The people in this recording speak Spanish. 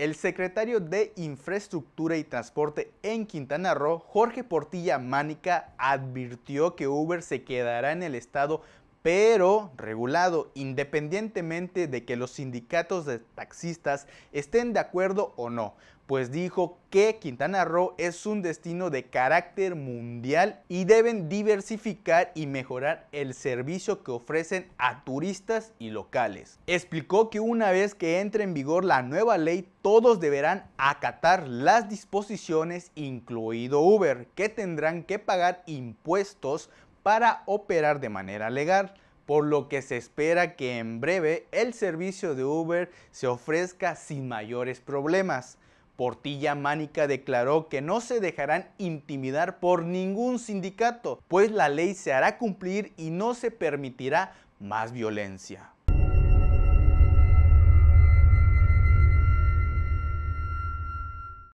El secretario de Infraestructura y Transporte en Quintana Roo, Jorge Portilla Mánica, advirtió que Uber se quedará en el estado pero regulado independientemente de que los sindicatos de taxistas estén de acuerdo o no, pues dijo que Quintana Roo es un destino de carácter mundial y deben diversificar y mejorar el servicio que ofrecen a turistas y locales. Explicó que una vez que entre en vigor la nueva ley, todos deberán acatar las disposiciones, incluido Uber, que tendrán que pagar impuestos para operar de manera legal, por lo que se espera que en breve el servicio de Uber se ofrezca sin mayores problemas. Portilla Mánica declaró que no se dejarán intimidar por ningún sindicato, pues la ley se hará cumplir y no se permitirá más violencia.